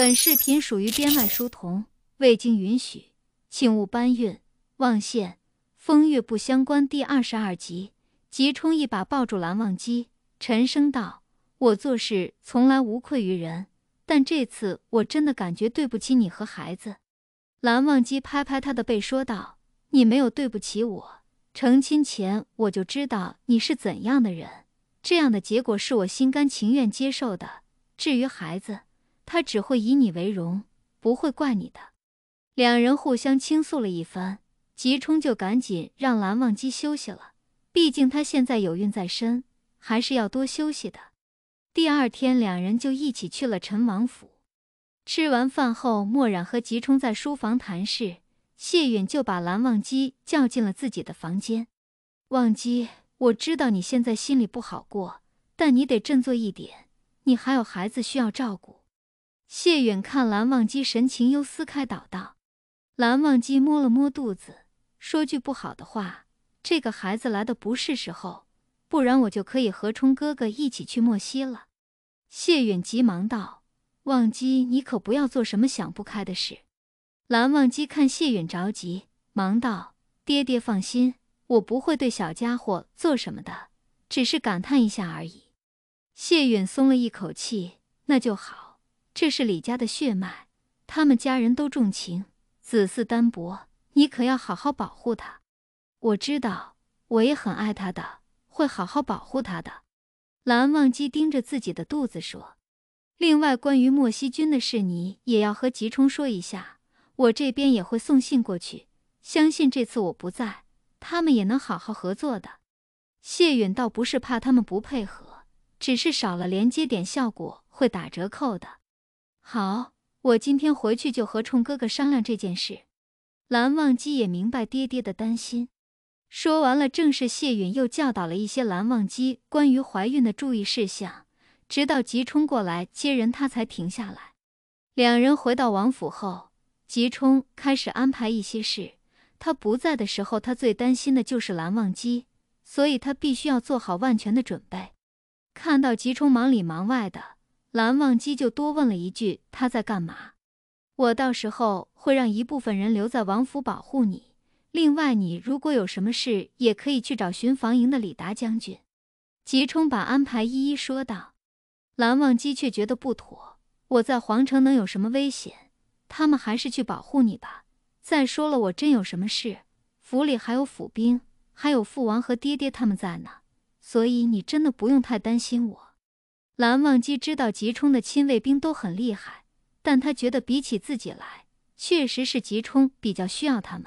本视频属于编外书童，未经允许，请勿搬运。忘羡风月不相关第二十二集，急冲一把抱住蓝忘机，沉声道：“我做事从来无愧于人，但这次我真的感觉对不起你和孩子。”蓝忘机拍拍他的背，说道：“你没有对不起我，成亲前我就知道你是怎样的人，这样的结果是我心甘情愿接受的。至于孩子……”他只会以你为荣，不会怪你的。两人互相倾诉了一番，吉冲就赶紧让蓝忘机休息了，毕竟他现在有孕在身，还是要多休息的。第二天，两人就一起去了陈王府。吃完饭后，墨染和吉冲在书房谈事，谢允就把蓝忘机叫进了自己的房间。忘机，我知道你现在心里不好过，但你得振作一点，你还有孩子需要照顾。谢远看蓝忘机神情忧思，开导道：“蓝忘机，摸了摸肚子，说句不好的话，这个孩子来的不是时候，不然我就可以和冲哥哥一起去莫西了。”谢远急忙道：“忘机，你可不要做什么想不开的事。”蓝忘机看谢远着急，忙道：“爹爹放心，我不会对小家伙做什么的，只是感叹一下而已。”谢远松了一口气：“那就好。”这是李家的血脉，他们家人都重情，子嗣单薄，你可要好好保护他。我知道，我也很爱他的，会好好保护他的。蓝忘机盯着自己的肚子说：“另外，关于莫西君的事，你也要和吉冲说一下。我这边也会送信过去，相信这次我不在，他们也能好好合作的。”谢允倒不是怕他们不配合，只是少了连接点，效果会打折扣的。好，我今天回去就和冲哥哥商量这件事。蓝忘机也明白爹爹的担心，说完了正是谢允又教导了一些蓝忘机关于怀孕的注意事项，直到吉冲过来接人，他才停下来。两人回到王府后，吉冲开始安排一些事。他不在的时候，他最担心的就是蓝忘机，所以他必须要做好万全的准备。看到吉冲忙里忙外的。蓝忘机就多问了一句：“他在干嘛？”我到时候会让一部分人留在王府保护你。另外，你如果有什么事，也可以去找巡防营的李达将军。吉冲把安排一一说道。蓝忘机却觉得不妥：“我在皇城能有什么危险？他们还是去保护你吧。再说了，我真有什么事，府里还有府兵，还有父王和爹爹他们在呢。所以，你真的不用太担心我。”蓝忘机知道吉冲的亲卫兵都很厉害，但他觉得比起自己来，确实是吉冲比较需要他们。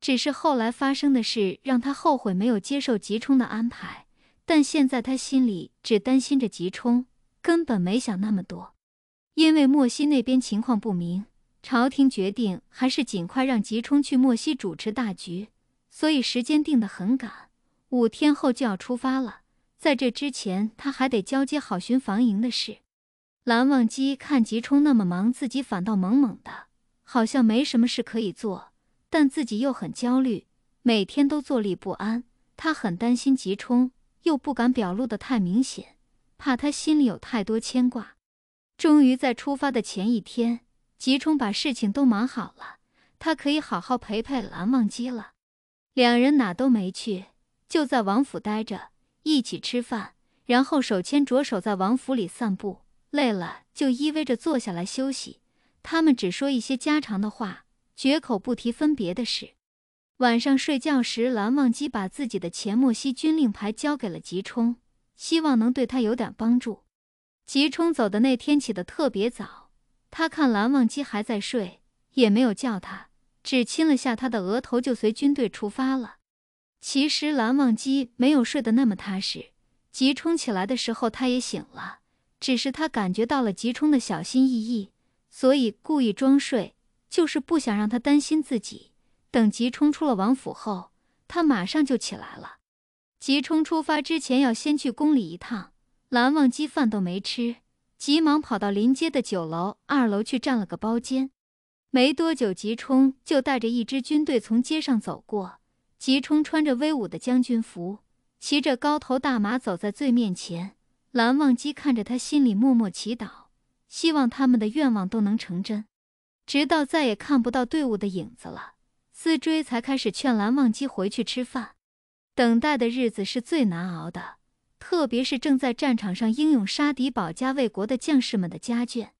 只是后来发生的事让他后悔没有接受吉冲的安排，但现在他心里只担心着吉冲，根本没想那么多。因为莫西那边情况不明，朝廷决定还是尽快让吉冲去莫西主持大局，所以时间定得很赶，五天后就要出发了。在这之前，他还得交接好巡防营的事。蓝忘机看吉冲那么忙，自己反倒懵懵的，好像没什么事可以做，但自己又很焦虑，每天都坐立不安。他很担心吉冲，又不敢表露得太明显，怕他心里有太多牵挂。终于在出发的前一天，吉冲把事情都忙好了，他可以好好陪陪蓝忘机了。两人哪都没去，就在王府待着。一起吃饭，然后手牵着手在王府里散步，累了就依偎着坐下来休息。他们只说一些家常的话，绝口不提分别的事。晚上睡觉时，蓝忘机把自己的钱莫西军令牌交给了吉冲，希望能对他有点帮助。吉冲走的那天起得特别早，他看蓝忘机还在睡，也没有叫他，只亲了下他的额头，就随军队出发了。其实蓝忘机没有睡得那么踏实，急冲起来的时候他也醒了，只是他感觉到了急冲的小心翼翼，所以故意装睡，就是不想让他担心自己。等急冲出了王府后，他马上就起来了。急冲出发之前要先去宫里一趟，蓝忘机饭都没吃，急忙跑到临街的酒楼二楼去占了个包间。没多久，急冲就带着一支军队从街上走过。吉冲穿着威武的将军服，骑着高头大马走在最面前。蓝忘机看着他，心里默默祈祷，希望他们的愿望都能成真。直到再也看不到队伍的影子了，思追才开始劝蓝忘机回去吃饭。等待的日子是最难熬的，特别是正在战场上英勇杀敌、保家卫国的将士们的家眷。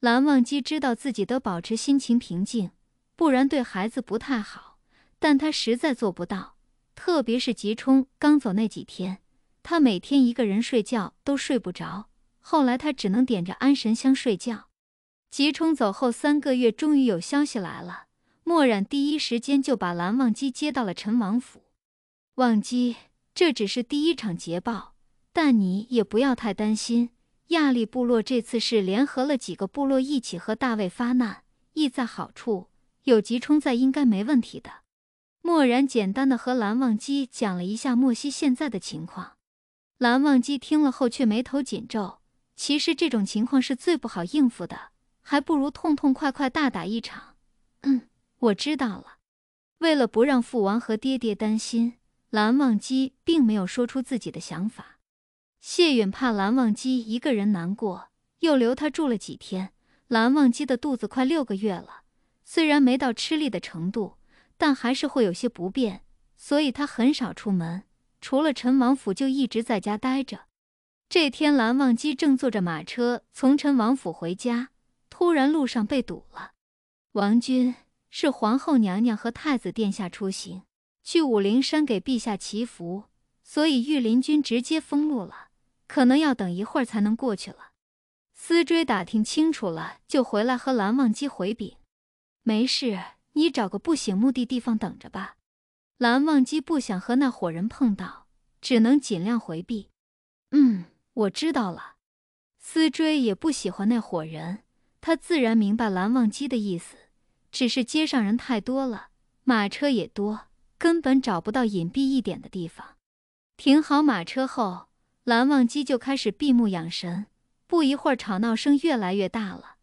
蓝忘机知道自己得保持心情平静，不然对孩子不太好。但他实在做不到，特别是吉冲刚走那几天，他每天一个人睡觉都睡不着。后来他只能点着安神香睡觉。吉冲走后三个月，终于有消息来了。墨染第一时间就把蓝忘机接到了陈王府。忘机，这只是第一场捷报，但你也不要太担心。亚利部落这次是联合了几个部落一起和大卫发难，意在好处。有吉冲在，应该没问题的。默然简单的和蓝忘机讲了一下莫西现在的情况，蓝忘机听了后却眉头紧皱。其实这种情况是最不好应付的，还不如痛痛快快大打一场。嗯，我知道了。为了不让父王和爹爹担心，蓝忘机并没有说出自己的想法。谢允怕蓝忘机一个人难过，又留他住了几天。蓝忘机的肚子快六个月了，虽然没到吃力的程度。但还是会有些不便，所以他很少出门，除了陈王府就一直在家待着。这天，蓝忘机正坐着马车从陈王府回家，突然路上被堵了。王君是皇后娘娘和太子殿下出行，去武陵山给陛下祈福，所以御林军直接封路了，可能要等一会儿才能过去了。思追打听清楚了，就回来和蓝忘机回禀，没事。你找个不醒目的地方等着吧。蓝忘机不想和那伙人碰到，只能尽量回避。嗯，我知道了。思追也不喜欢那伙人，他自然明白蓝忘机的意思。只是街上人太多了，马车也多，根本找不到隐蔽一点的地方。停好马车后，蓝忘机就开始闭目养神。不一会儿，吵闹声越来越大了。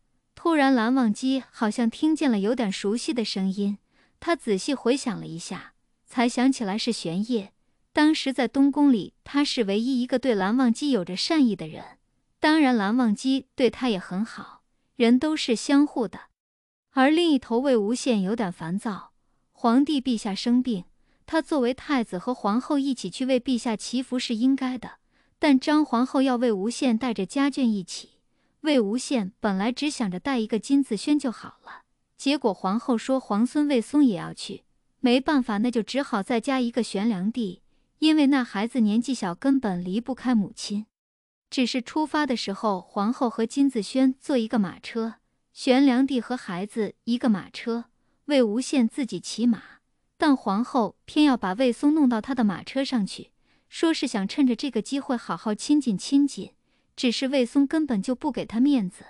突然，蓝忘机好像听见了有点熟悉的声音。他仔细回想了一下，才想起来是玄烨。当时在东宫里，他是唯一一个对蓝忘机有着善意的人。当然，蓝忘机对他也很好，人都是相互的。而另一头，魏无羡有点烦躁。皇帝陛下生病，他作为太子和皇后一起去为陛下祈福是应该的。但张皇后要魏无羡带着家眷一起。魏无羡本来只想着带一个金子轩就好了，结果皇后说皇孙魏松也要去，没办法，那就只好再加一个悬良帝，因为那孩子年纪小，根本离不开母亲。只是出发的时候，皇后和金子轩坐一个马车，悬良帝和孩子一个马车，魏无羡自己骑马。但皇后偏要把魏松弄到他的马车上去，说是想趁着这个机会好好亲近亲近。只是魏松根本就不给他面子，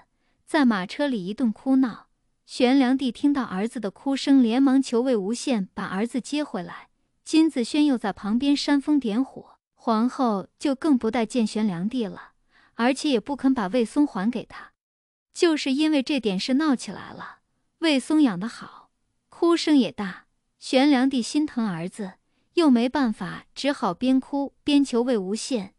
在马车里一顿哭闹。玄良帝听到儿子的哭声，连忙求魏无羡把儿子接回来。金子轩又在旁边煽风点火，皇后就更不待见玄良帝了，而且也不肯把魏松还给他。就是因为这点事闹起来了。魏松养的好，哭声也大，玄良帝心疼儿子，又没办法，只好边哭边求魏无羡。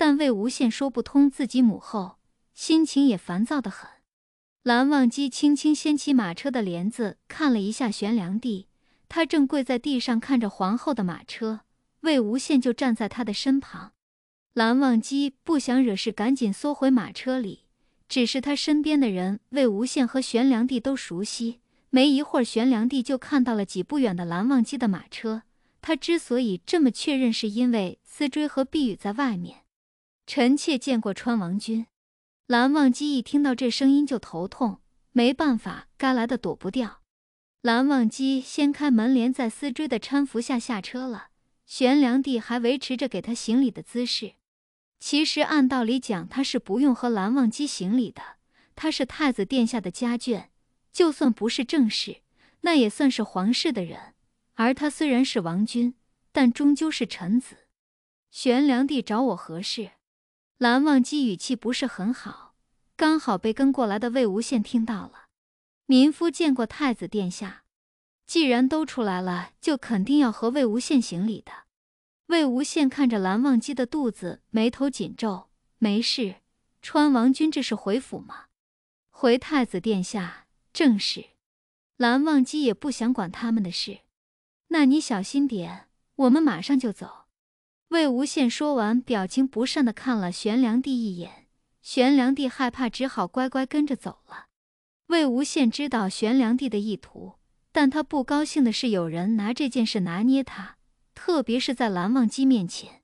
但魏无羡说不通自己母后，心情也烦躁得很。蓝忘机轻轻掀起马车的帘子，看了一下玄梁地，他正跪在地上看着皇后的马车。魏无羡就站在他的身旁。蓝忘机不想惹事，赶紧缩回马车里。只是他身边的人，魏无羡和玄梁帝都熟悉。没一会儿，玄良帝就看到了几步远的蓝忘机的马车。他之所以这么确认，是因为思追和碧雨在外面。臣妾见过川王君，蓝忘机一听到这声音就头痛，没办法，该来的躲不掉。蓝忘机掀开门帘，在丝追的搀扶下下车了。玄良帝还维持着给他行礼的姿势。其实按道理讲，他是不用和蓝忘机行礼的，他是太子殿下的家眷，就算不是正室，那也算是皇室的人。而他虽然是王君，但终究是臣子。玄良帝找我何事？蓝忘机语气不是很好，刚好被跟过来的魏无羡听到了。民夫见过太子殿下，既然都出来了，就肯定要和魏无羡行礼的。魏无羡看着蓝忘机的肚子，眉头紧皱。没事，川王君这是回府吗？回太子殿下，正是。蓝忘机也不想管他们的事，那你小心点，我们马上就走。魏无羡说完，表情不善的看了玄良帝一眼，玄良帝害怕，只好乖乖跟着走了。魏无羡知道玄良帝的意图，但他不高兴的是有人拿这件事拿捏他，特别是在蓝忘机面前。